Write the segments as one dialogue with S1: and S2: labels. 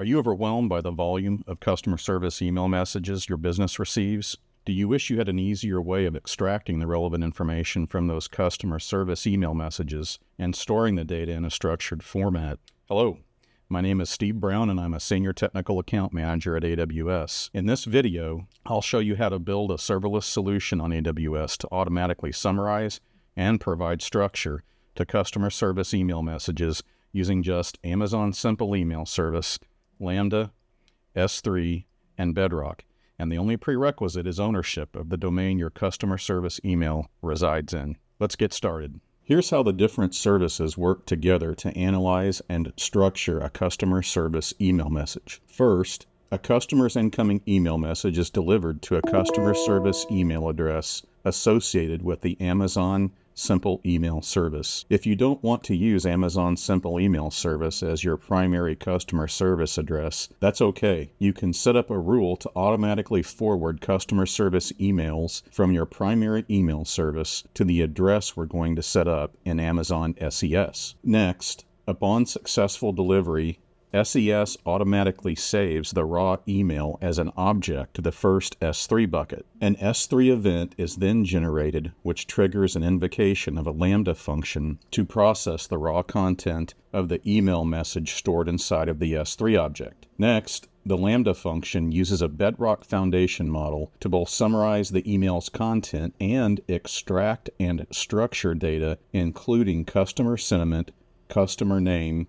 S1: Are you overwhelmed by the volume of customer service email messages your business receives? Do you wish you had an easier way of extracting the relevant information from those customer service email messages and storing the data in a structured format? Hello, my name is Steve Brown, and I'm a Senior Technical Account Manager at AWS. In this video, I'll show you how to build a serverless solution on AWS to automatically summarize and provide structure to customer service email messages using just Amazon Simple Email Service Lambda, S3, and Bedrock, and the only prerequisite is ownership of the domain your customer service email resides in. Let's get started. Here's how the different services work together to analyze and structure a customer service email message. First, a customer's incoming email message is delivered to a customer service email address associated with the Amazon Simple Email Service. If you don't want to use Amazon Simple Email Service as your primary customer service address, that's okay. You can set up a rule to automatically forward customer service emails from your primary email service to the address we're going to set up in Amazon SES. Next, upon successful delivery, SES automatically saves the raw email as an object to the first S3 bucket. An S3 event is then generated, which triggers an invocation of a Lambda function to process the raw content of the email message stored inside of the S3 object. Next, the Lambda function uses a Bedrock Foundation model to both summarize the email's content and extract and structure data, including customer sentiment, customer name,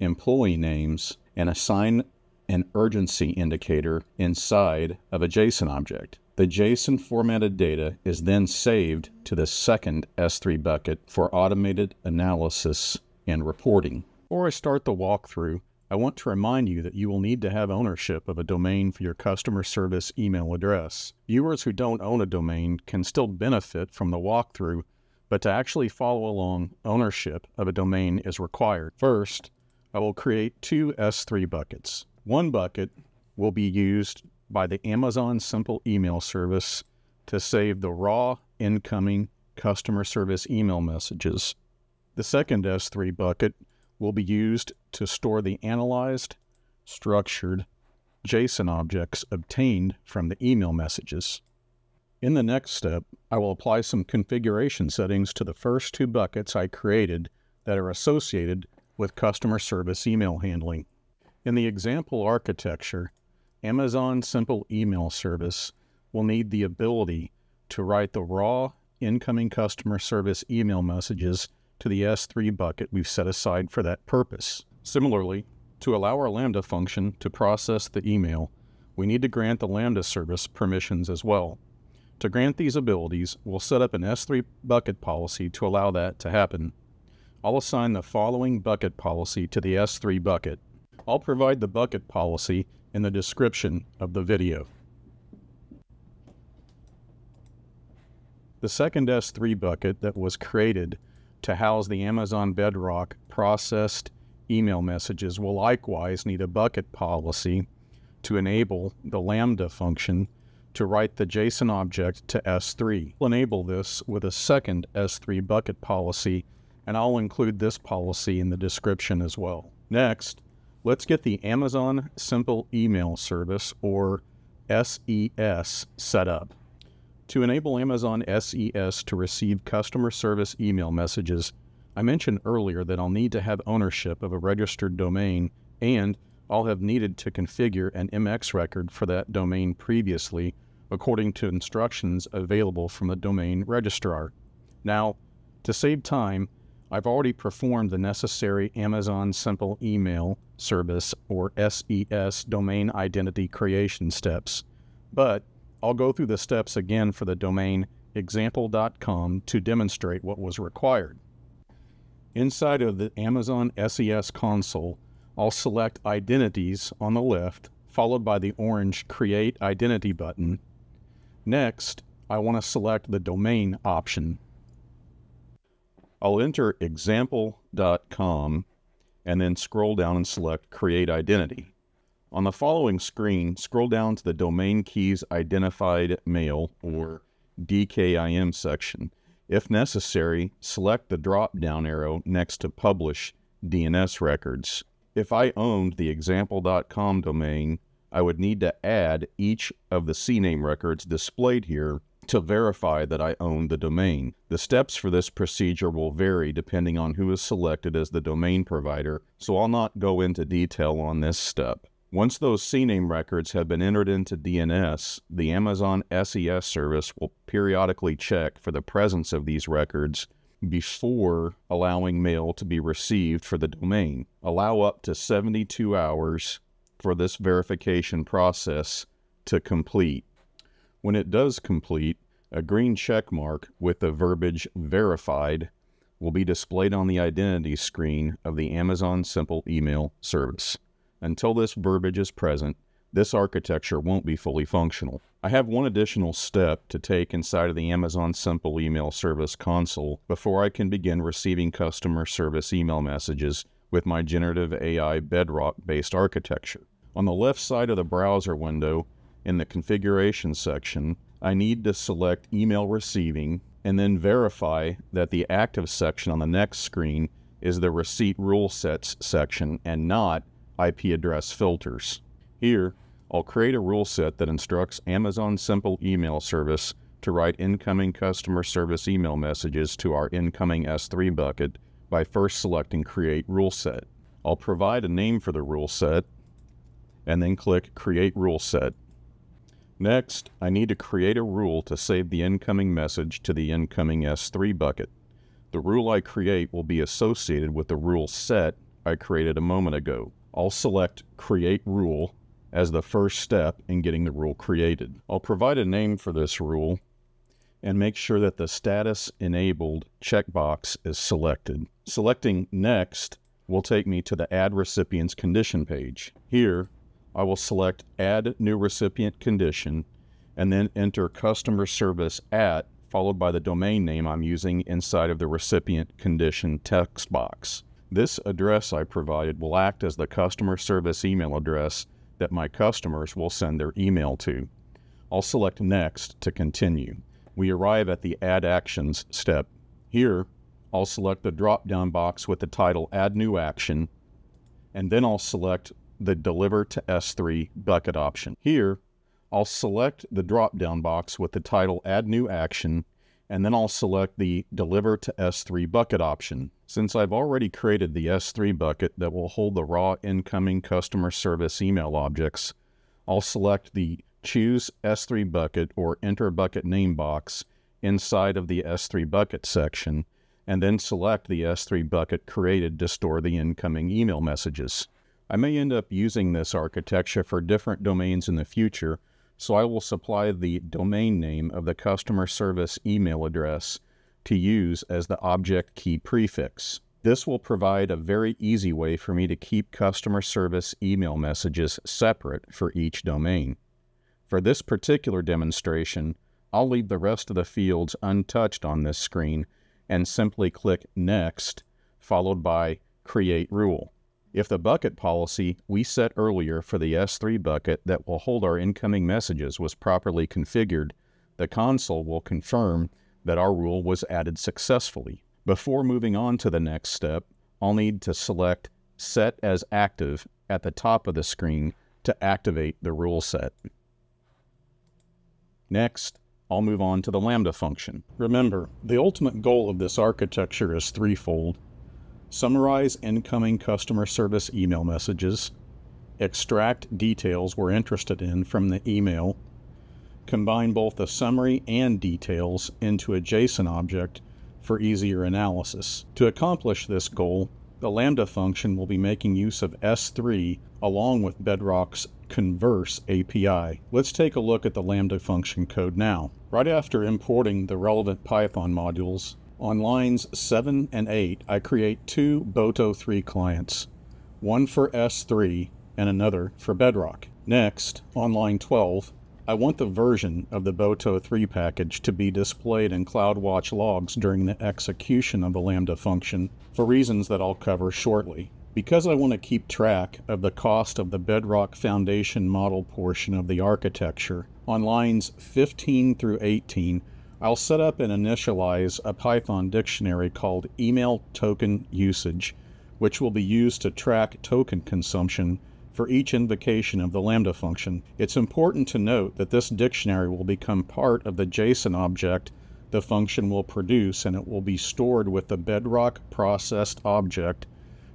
S1: employee names and assign an urgency indicator inside of a JSON object. The JSON formatted data is then saved to the second S3 bucket for automated analysis and reporting. Before I start the walkthrough, I want to remind you that you will need to have ownership of a domain for your customer service email address. Viewers who don't own a domain can still benefit from the walkthrough, but to actually follow along, ownership of a domain is required. First, I will create two S3 buckets. One bucket will be used by the Amazon Simple Email Service to save the raw incoming customer service email messages. The second S3 bucket will be used to store the analyzed, structured JSON objects obtained from the email messages. In the next step, I will apply some configuration settings to the first two buckets I created that are associated with customer service email handling. In the example architecture, Amazon Simple Email Service will need the ability to write the raw incoming customer service email messages to the S3 bucket we've set aside for that purpose. Similarly, to allow our Lambda function to process the email, we need to grant the Lambda service permissions as well. To grant these abilities, we'll set up an S3 bucket policy to allow that to happen. I'll assign the following bucket policy to the S3 bucket. I'll provide the bucket policy in the description of the video. The second S3 bucket that was created to house the Amazon Bedrock processed email messages will likewise need a bucket policy to enable the Lambda function to write the JSON object to S3. We'll enable this with a second S3 bucket policy and I'll include this policy in the description as well. Next, let's get the Amazon Simple Email Service, or SES, set up. To enable Amazon SES to receive customer service email messages, I mentioned earlier that I'll need to have ownership of a registered domain and I'll have needed to configure an MX record for that domain previously according to instructions available from the domain registrar. Now, to save time, I've already performed the necessary Amazon Simple Email Service or SES domain identity creation steps, but I'll go through the steps again for the domain example.com to demonstrate what was required. Inside of the Amazon SES console, I'll select Identities on the left, followed by the orange Create Identity button. Next, I want to select the Domain option. I'll enter example.com and then scroll down and select Create Identity. On the following screen, scroll down to the Domain Keys Identified Mail or DKIM section. If necessary, select the drop-down arrow next to Publish DNS Records. If I owned the example.com domain, I would need to add each of the CNAME records displayed here to verify that I own the domain. The steps for this procedure will vary depending on who is selected as the domain provider, so I'll not go into detail on this step. Once those CNAME records have been entered into DNS, the Amazon SES service will periodically check for the presence of these records before allowing mail to be received for the domain. Allow up to 72 hours for this verification process to complete. When it does complete, a green check mark with the verbiage verified will be displayed on the identity screen of the Amazon Simple Email service. Until this verbiage is present, this architecture won't be fully functional. I have one additional step to take inside of the Amazon Simple Email Service console before I can begin receiving customer service email messages with my generative AI Bedrock based architecture. On the left side of the browser window, in the configuration section, I need to select email receiving and then verify that the active section on the next screen is the receipt rule sets section and not IP address filters. Here, I'll create a rule set that instructs Amazon Simple Email Service to write incoming customer service email messages to our incoming S3 bucket by first selecting Create Rule Set. I'll provide a name for the rule set and then click Create Rule Set. Next, I need to create a rule to save the incoming message to the incoming S3 bucket. The rule I create will be associated with the rule set I created a moment ago. I'll select Create Rule as the first step in getting the rule created. I'll provide a name for this rule and make sure that the Status Enabled checkbox is selected. Selecting Next will take me to the Add Recipients condition page. Here, I will select Add New Recipient Condition and then enter Customer Service at followed by the domain name I'm using inside of the recipient condition text box. This address I provided will act as the customer service email address that my customers will send their email to. I'll select Next to continue. We arrive at the Add Actions step. Here, I'll select the drop-down box with the title Add New Action, and then I'll select the Deliver to S3 bucket option. Here, I'll select the drop-down box with the title Add New Action, and then I'll select the Deliver to S3 bucket option. Since I've already created the S3 bucket that will hold the raw incoming customer service email objects, I'll select the Choose S3 bucket or Enter bucket name box inside of the S3 bucket section, and then select the S3 bucket created to store the incoming email messages. I may end up using this architecture for different domains in the future, so I will supply the domain name of the customer service email address to use as the object key prefix. This will provide a very easy way for me to keep customer service email messages separate for each domain. For this particular demonstration, I'll leave the rest of the fields untouched on this screen and simply click Next, followed by Create Rule if the bucket policy we set earlier for the S3 bucket that will hold our incoming messages was properly configured, the console will confirm that our rule was added successfully. Before moving on to the next step, I'll need to select Set as Active at the top of the screen to activate the rule set. Next, I'll move on to the Lambda function. Remember, the ultimate goal of this architecture is threefold summarize incoming customer service email messages, extract details we're interested in from the email, combine both the summary and details into a JSON object for easier analysis. To accomplish this goal, the Lambda function will be making use of S3 along with Bedrock's Converse API. Let's take a look at the Lambda function code now. Right after importing the relevant Python modules, on lines 7 and 8, I create two Boto 3 clients, one for S3 and another for Bedrock. Next, on line 12, I want the version of the Boto 3 package to be displayed in CloudWatch logs during the execution of the Lambda function for reasons that I'll cover shortly. Because I want to keep track of the cost of the Bedrock Foundation model portion of the architecture, on lines 15 through 18, I'll set up and initialize a Python dictionary called email token usage, which will be used to track token consumption for each invocation of the Lambda function. It's important to note that this dictionary will become part of the JSON object the function will produce and it will be stored with the bedrock processed object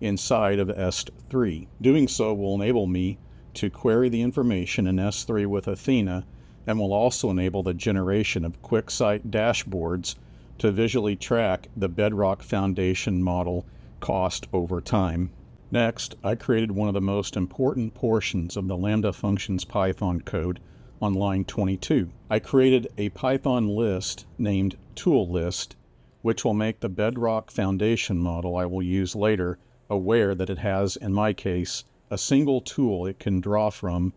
S1: inside of S3. Doing so will enable me to query the information in S3 with Athena and will also enable the generation of QuickSight dashboards to visually track the Bedrock Foundation model cost over time. Next, I created one of the most important portions of the Lambda Functions Python code on line 22. I created a Python list named tool list, which will make the Bedrock Foundation model I will use later aware that it has, in my case, a single tool it can draw from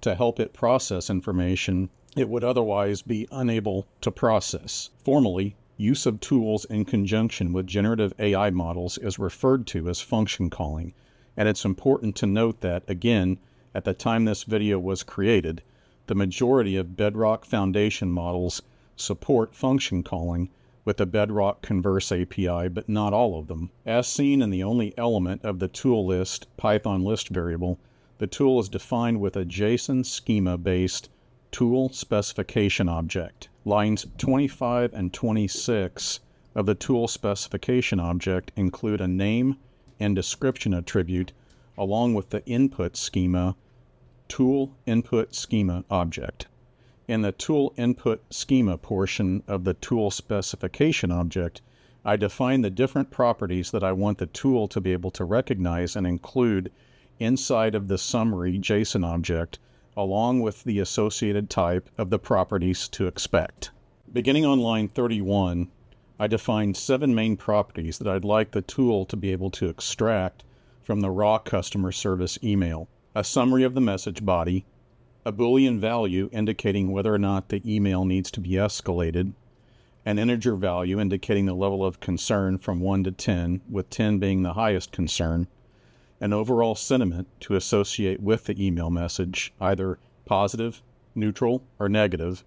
S1: to help it process information it would otherwise be unable to process. Formally, use of tools in conjunction with generative AI models is referred to as function calling, and it's important to note that, again, at the time this video was created, the majority of Bedrock Foundation models support function calling with the Bedrock Converse API, but not all of them. As seen in the only element of the tool list Python list variable the tool is defined with a JSON schema-based tool specification object. Lines 25 and 26 of the tool specification object include a name and description attribute along with the input schema, tool input schema object. In the tool input schema portion of the tool specification object, I define the different properties that I want the tool to be able to recognize and include inside of the summary JSON object along with the associated type of the properties to expect. Beginning on line 31, I defined seven main properties that I'd like the tool to be able to extract from the raw customer service email. A summary of the message body, a Boolean value indicating whether or not the email needs to be escalated, an integer value indicating the level of concern from 1 to 10, with 10 being the highest concern, an overall sentiment to associate with the email message, either positive, neutral, or negative,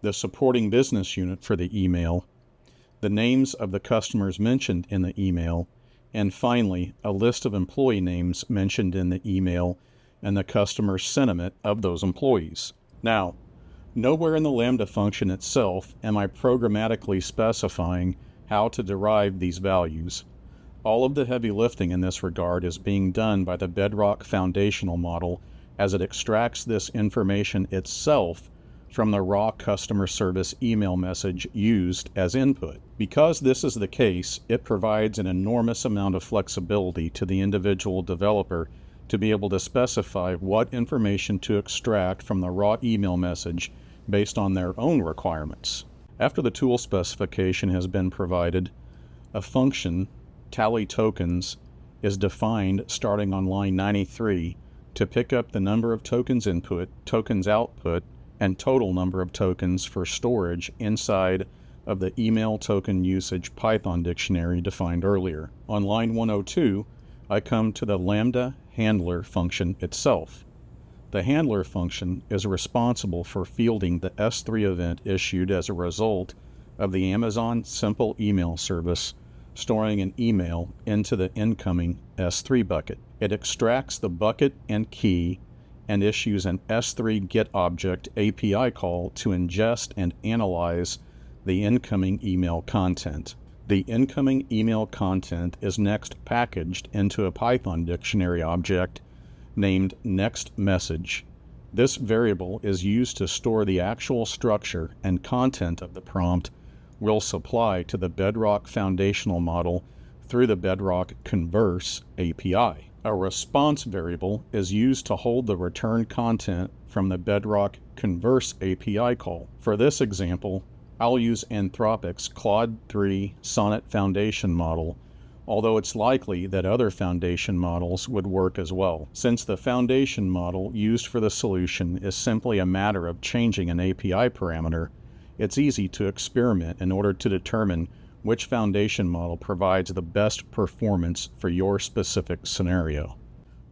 S1: the supporting business unit for the email, the names of the customers mentioned in the email, and finally, a list of employee names mentioned in the email and the customer sentiment of those employees. Now, nowhere in the Lambda function itself am I programmatically specifying how to derive these values. All of the heavy lifting in this regard is being done by the Bedrock foundational model as it extracts this information itself from the raw customer service email message used as input. Because this is the case, it provides an enormous amount of flexibility to the individual developer to be able to specify what information to extract from the raw email message based on their own requirements. After the tool specification has been provided, a function tally tokens is defined starting on line 93 to pick up the number of tokens input, tokens output, and total number of tokens for storage inside of the email token usage Python dictionary defined earlier. On line 102, I come to the lambda handler function itself. The handler function is responsible for fielding the S3 event issued as a result of the Amazon Simple Email Service storing an email into the incoming S3 bucket. It extracts the bucket and key and issues an S3 get object API call to ingest and analyze the incoming email content. The incoming email content is next packaged into a Python dictionary object named nextMessage. This variable is used to store the actual structure and content of the prompt will supply to the Bedrock foundational model through the Bedrock Converse API. A response variable is used to hold the return content from the Bedrock Converse API call. For this example, I'll use Anthropic's Claude 3 Sonnet Foundation model, although it's likely that other foundation models would work as well, since the foundation model used for the solution is simply a matter of changing an API parameter it's easy to experiment in order to determine which foundation model provides the best performance for your specific scenario.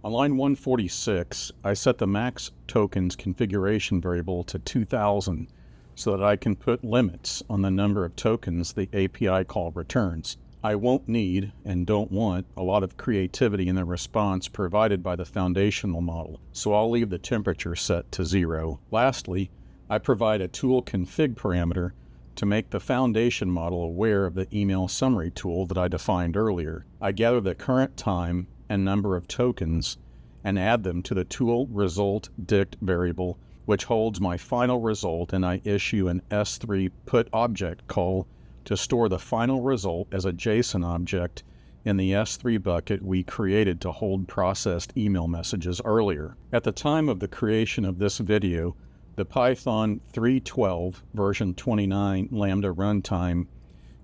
S1: On line 146, I set the max tokens configuration variable to 2000 so that I can put limits on the number of tokens the API call returns. I won't need and don't want a lot of creativity in the response provided by the foundational model, so I'll leave the temperature set to zero. Lastly, I provide a tool config parameter to make the foundation model aware of the email summary tool that I defined earlier. I gather the current time and number of tokens and add them to the tool result dict variable, which holds my final result, and I issue an S3 put object call to store the final result as a JSON object in the S3 bucket we created to hold processed email messages earlier. At the time of the creation of this video, the Python 3.12 version 29 Lambda runtime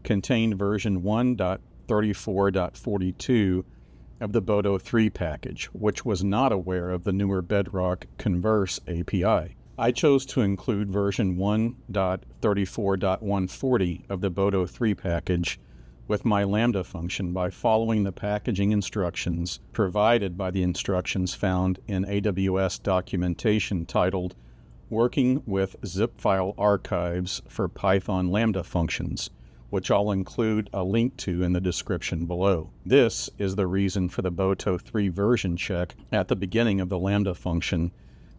S1: contained version 1.34.42 of the Bodo 3 package, which was not aware of the newer Bedrock Converse API. I chose to include version 1.34.140 of the Bodo 3 package with my Lambda function by following the packaging instructions provided by the instructions found in AWS documentation titled working with zip file archives for Python Lambda functions, which I'll include a link to in the description below. This is the reason for the Boto 3 version check at the beginning of the Lambda function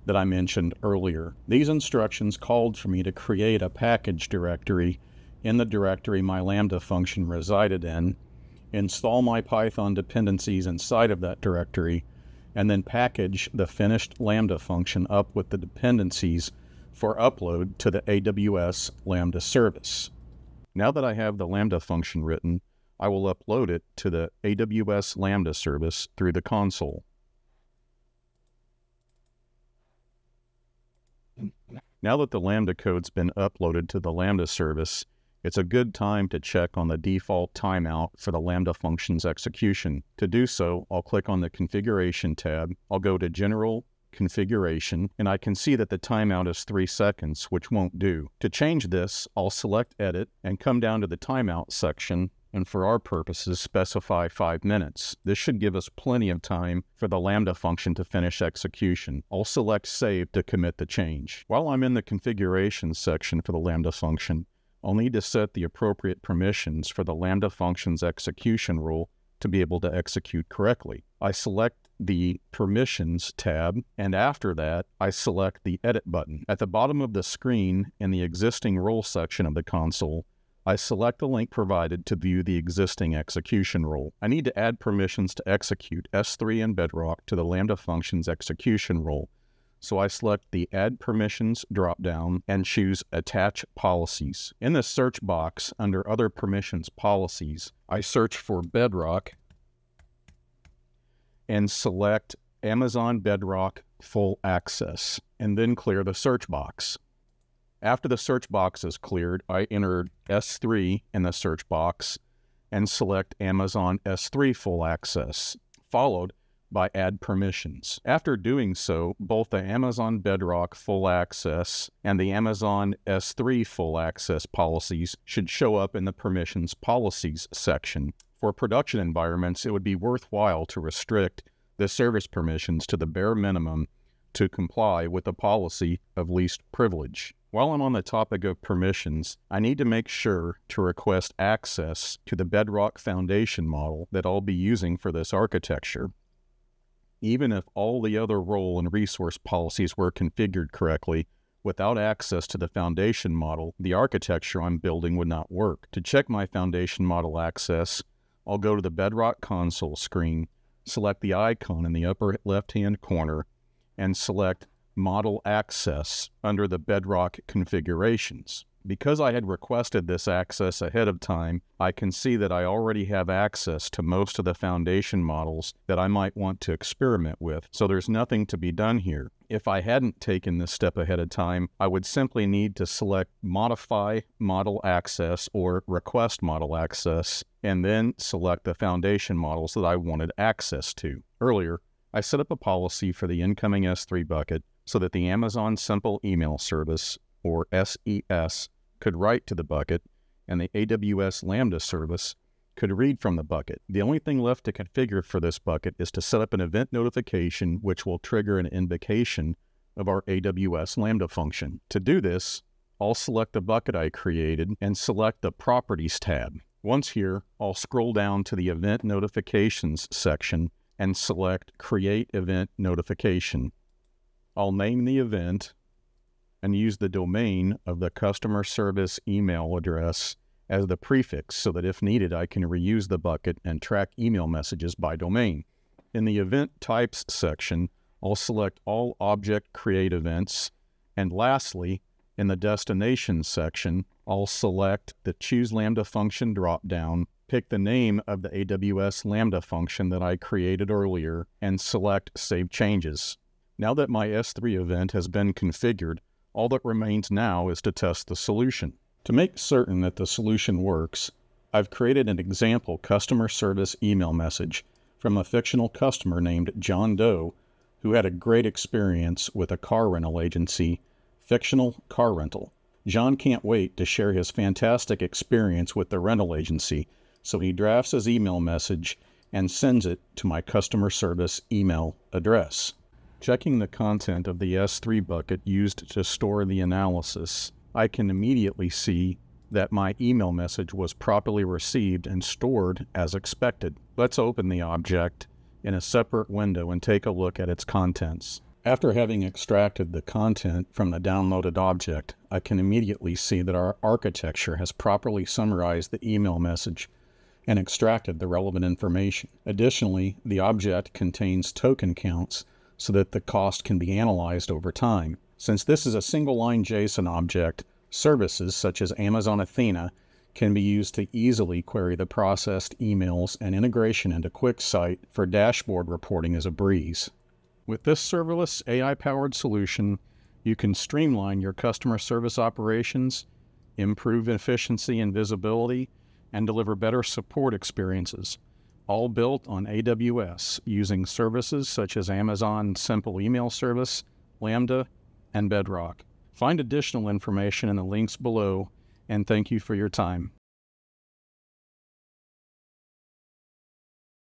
S1: that I mentioned earlier. These instructions called for me to create a package directory in the directory my Lambda function resided in, install my Python dependencies inside of that directory, and then package the finished Lambda function up with the dependencies for upload to the AWS Lambda service. Now that I have the Lambda function written, I will upload it to the AWS Lambda service through the console. Now that the Lambda code's been uploaded to the Lambda service, it's a good time to check on the default timeout for the Lambda function's execution. To do so, I'll click on the Configuration tab. I'll go to General, Configuration, and I can see that the timeout is 3 seconds, which won't do. To change this, I'll select Edit and come down to the Timeout section and for our purposes specify 5 minutes. This should give us plenty of time for the Lambda function to finish execution. I'll select Save to commit the change. While I'm in the configuration section for the Lambda function, I'll need to set the appropriate permissions for the Lambda function's execution rule to be able to execute correctly. I select the Permissions tab, and after that, I select the Edit button. At the bottom of the screen, in the existing role section of the console, I select the link provided to view the existing execution rule. I need to add permissions to execute S3 and Bedrock to the Lambda function's execution rule, so I select the Add Permissions dropdown and choose Attach Policies. In the search box under Other Permissions Policies, I search for Bedrock and select Amazon Bedrock Full Access, and then clear the search box. After the search box is cleared, I enter S3 in the search box and select Amazon S3 Full Access, followed by add permissions. After doing so, both the Amazon Bedrock full access and the Amazon S3 full access policies should show up in the permissions policies section. For production environments, it would be worthwhile to restrict the service permissions to the bare minimum to comply with the policy of least privilege. While I'm on the topic of permissions, I need to make sure to request access to the Bedrock Foundation model that I'll be using for this architecture even if all the other role and resource policies were configured correctly, without access to the foundation model, the architecture I'm building would not work. To check my foundation model access, I'll go to the Bedrock console screen, select the icon in the upper left-hand corner, and select Model Access under the Bedrock configurations. Because I had requested this access ahead of time, I can see that I already have access to most of the foundation models that I might want to experiment with, so there's nothing to be done here. If I hadn't taken this step ahead of time, I would simply need to select Modify Model Access or Request Model Access, and then select the foundation models that I wanted access to. Earlier, I set up a policy for the incoming S3 bucket so that the Amazon Simple email service or SES, could write to the bucket, and the AWS Lambda service could read from the bucket. The only thing left to configure for this bucket is to set up an event notification, which will trigger an invocation of our AWS Lambda function. To do this, I'll select the bucket I created and select the Properties tab. Once here, I'll scroll down to the Event Notifications section and select Create Event Notification. I'll name the event and use the domain of the customer service email address as the prefix so that if needed, I can reuse the bucket and track email messages by domain. In the event types section, I'll select all object create events. And lastly, in the destination section, I'll select the choose Lambda function dropdown, pick the name of the AWS Lambda function that I created earlier, and select save changes. Now that my S3 event has been configured, all that remains now is to test the solution. To make certain that the solution works, I've created an example customer service email message from a fictional customer named John Doe who had a great experience with a car rental agency, Fictional Car Rental. John can't wait to share his fantastic experience with the rental agency, so he drafts his email message and sends it to my customer service email address. Checking the content of the S3 bucket used to store the analysis, I can immediately see that my email message was properly received and stored as expected. Let's open the object in a separate window and take a look at its contents. After having extracted the content from the downloaded object, I can immediately see that our architecture has properly summarized the email message and extracted the relevant information. Additionally, the object contains token counts so that the cost can be analyzed over time. Since this is a single line JSON object, services such as Amazon Athena can be used to easily query the processed emails and integration into QuickSight for dashboard reporting is a breeze. With this serverless AI powered solution, you can streamline your customer service operations, improve efficiency and visibility, and deliver better support experiences all built on AWS using services such as Amazon Simple Email Service, Lambda, and Bedrock. Find additional information in the links below, and thank you for your time.